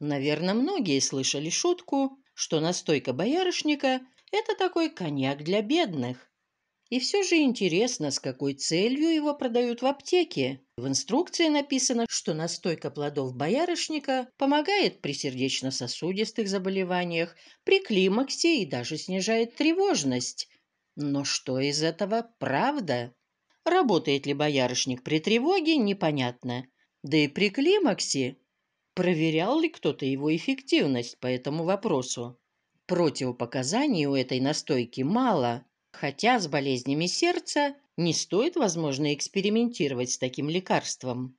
Наверное, многие слышали шутку, что настойка боярышника – это такой коньяк для бедных. И все же интересно, с какой целью его продают в аптеке. В инструкции написано, что настойка плодов боярышника помогает при сердечно-сосудистых заболеваниях, при климаксе и даже снижает тревожность. Но что из этого правда? Работает ли боярышник при тревоге, непонятно. Да и при климаксе Проверял ли кто-то его эффективность по этому вопросу? Противопоказаний у этой настойки мало, хотя с болезнями сердца не стоит, возможно, экспериментировать с таким лекарством.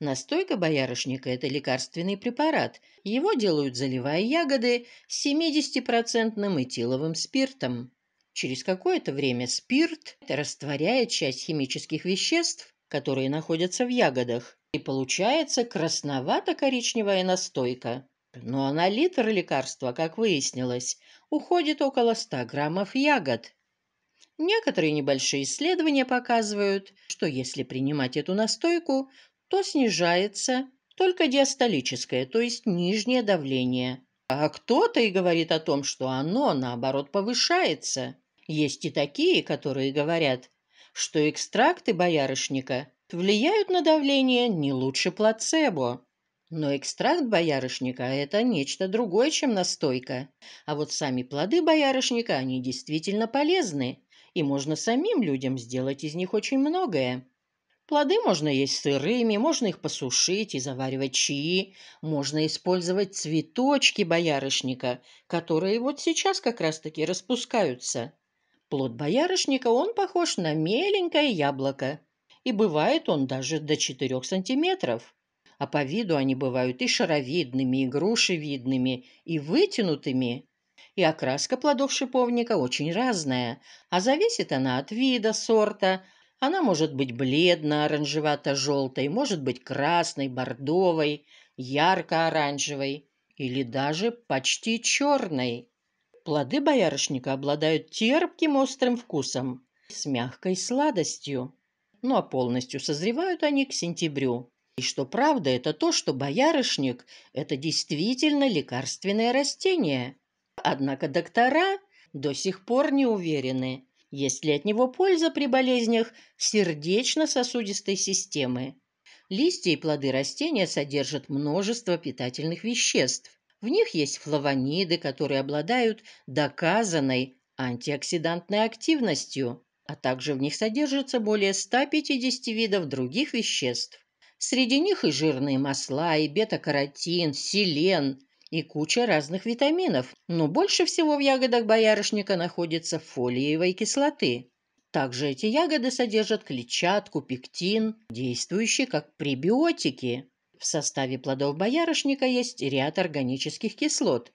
Настойка боярышника – это лекарственный препарат. Его делают, заливая ягоды, с 70-процентным этиловым спиртом. Через какое-то время спирт, растворяет часть химических веществ, которые находятся в ягодах, и получается красновато-коричневая настойка. Но ну, а на литр лекарства, как выяснилось, уходит около 100 граммов ягод. Некоторые небольшие исследования показывают, что если принимать эту настойку, то снижается только диастолическое, то есть нижнее давление. А кто-то и говорит о том, что оно, наоборот, повышается. Есть и такие, которые говорят, что экстракты боярышника влияют на давление не лучше плацебо. Но экстракт боярышника – это нечто другое, чем настойка. А вот сами плоды боярышника, они действительно полезны, и можно самим людям сделать из них очень многое. Плоды можно есть сырыми, можно их посушить и заваривать чаи, можно использовать цветочки боярышника, которые вот сейчас как раз-таки распускаются. Плод боярышника, он похож на меленькое яблоко, и бывает он даже до 4 сантиметров. А по виду они бывают и шаровидными, и грушевидными, и вытянутыми. И окраска плодов шиповника очень разная, а зависит она от вида, сорта. Она может быть бледно-оранжевато-желтой, может быть красной, бордовой, ярко-оранжевой или даже почти черной. Плоды боярышника обладают терпким острым вкусом с мягкой сладостью. Ну а полностью созревают они к сентябрю. И что правда, это то, что боярышник – это действительно лекарственное растение. Однако доктора до сих пор не уверены, есть ли от него польза при болезнях сердечно-сосудистой системы. Листья и плоды растения содержат множество питательных веществ, в них есть флавониды, которые обладают доказанной антиоксидантной активностью, а также в них содержится более 150 видов других веществ. Среди них и жирные масла, и бета-каротин, селен и куча разных витаминов. Но больше всего в ягодах боярышника находится фолиевой кислоты. Также эти ягоды содержат клетчатку, пектин, действующие как пребиотики. В составе плодов боярышника есть ряд органических кислот.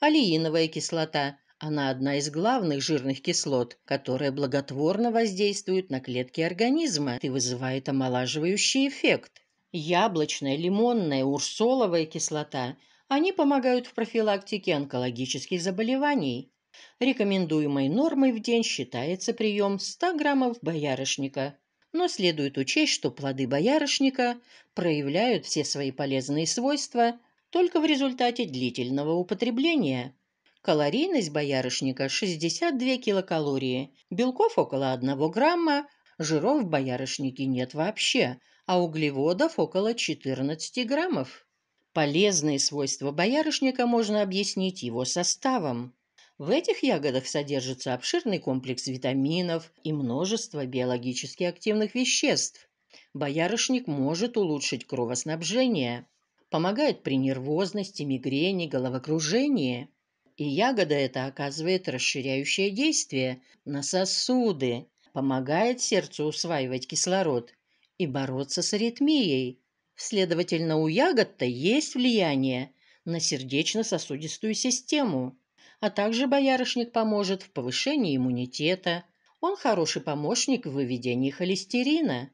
Алииновая кислота – она одна из главных жирных кислот, которая благотворно воздействует на клетки организма и вызывает омолаживающий эффект. Яблочная, лимонная, урсоловая кислота – они помогают в профилактике онкологических заболеваний. Рекомендуемой нормой в день считается прием 100 граммов боярышника но следует учесть, что плоды боярышника проявляют все свои полезные свойства только в результате длительного употребления. Калорийность боярышника 62 килокалории, белков около 1 грамма, жиров в боярышнике нет вообще, а углеводов около 14 граммов. Полезные свойства боярышника можно объяснить его составом. В этих ягодах содержится обширный комплекс витаминов и множество биологически активных веществ. Боярышник может улучшить кровоснабжение, помогает при нервозности, мигрени, головокружении. И ягода эта оказывает расширяющее действие на сосуды, помогает сердцу усваивать кислород и бороться с аритмией. Следовательно, у ягод-то есть влияние на сердечно-сосудистую систему а также боярышник поможет в повышении иммунитета. Он хороший помощник в выведении холестерина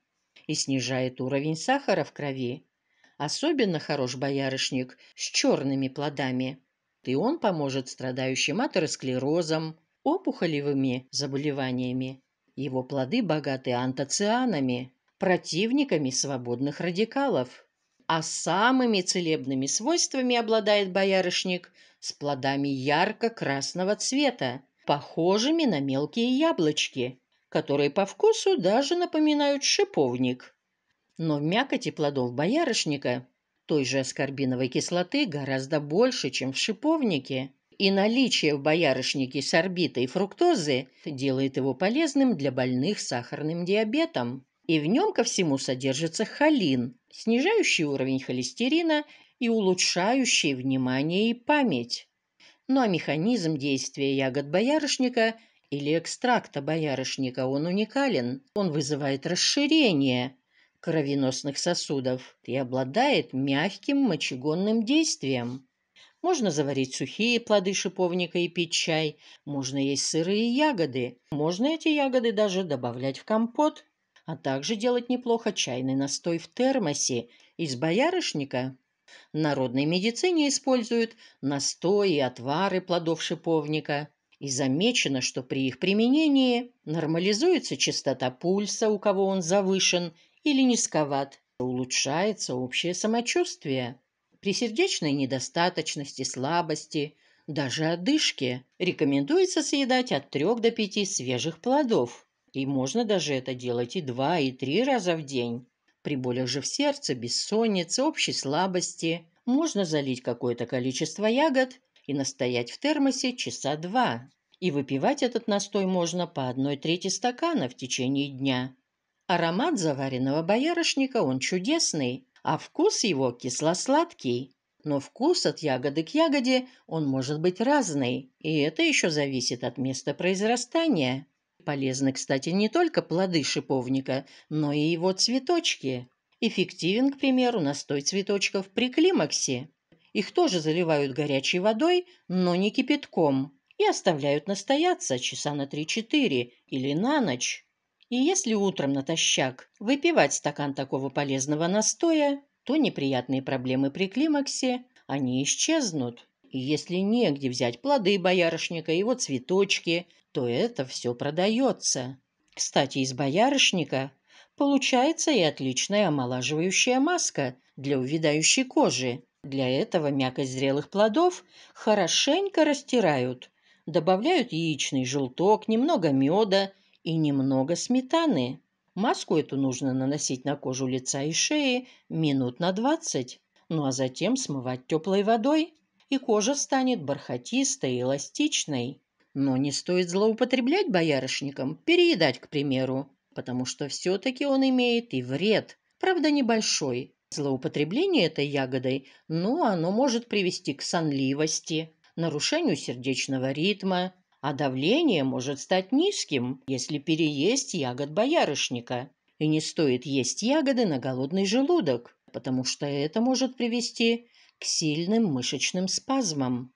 и снижает уровень сахара в крови. Особенно хорош боярышник с черными плодами. И он поможет страдающим атеросклерозом, опухолевыми заболеваниями. Его плоды богаты антоцианами, противниками свободных радикалов. А самыми целебными свойствами обладает боярышник с плодами ярко-красного цвета, похожими на мелкие яблочки, которые по вкусу даже напоминают шиповник. Но в мякоти плодов боярышника той же аскорбиновой кислоты гораздо больше, чем в шиповнике, и наличие в боярышнике сорбита и фруктозы делает его полезным для больных сахарным диабетом. И в нем ко всему содержится холин, снижающий уровень холестерина и улучшающий внимание и память. Ну а механизм действия ягод боярышника или экстракта боярышника, он уникален. Он вызывает расширение кровеносных сосудов и обладает мягким мочегонным действием. Можно заварить сухие плоды шиповника и пить чай, можно есть сырые ягоды, можно эти ягоды даже добавлять в компот – а также делать неплохо чайный настой в термосе из боярышника. В народной медицине используют настои и отвары плодов шиповника. И замечено, что при их применении нормализуется частота пульса, у кого он завышен или низковат, улучшается общее самочувствие. При сердечной недостаточности, слабости, даже одышке рекомендуется съедать от 3 до 5 свежих плодов. И можно даже это делать и два, и три раза в день. При болях же в сердце, бессоннице, общей слабости можно залить какое-то количество ягод и настоять в термосе часа два. И выпивать этот настой можно по одной трети стакана в течение дня. Аромат заваренного боярышника, он чудесный, а вкус его кисло-сладкий. Но вкус от ягоды к ягоде, он может быть разный, и это еще зависит от места произрастания. Полезны, кстати, не только плоды шиповника, но и его цветочки. Эффективен, к примеру, настой цветочков при климаксе. Их тоже заливают горячей водой, но не кипятком, и оставляют настояться часа на 3-4 или на ночь. И если утром натощак выпивать стакан такого полезного настоя, то неприятные проблемы при климаксе, они исчезнут. И если негде взять плоды боярышника, его цветочки, то это все продается. Кстати, из боярышника получается и отличная омолаживающая маска для увядающей кожи. Для этого мякоть зрелых плодов хорошенько растирают, добавляют яичный желток, немного меда и немного сметаны. Маску эту нужно наносить на кожу лица и шеи минут на 20, ну а затем смывать теплой водой и кожа станет бархатистой и эластичной. Но не стоит злоупотреблять боярышником, переедать, к примеру, потому что все-таки он имеет и вред, правда небольшой. Злоупотребление этой ягодой, но оно может привести к сонливости, нарушению сердечного ритма, а давление может стать низким, если переесть ягод боярышника. И не стоит есть ягоды на голодный желудок, потому что это может привести к сильным мышечным спазмам.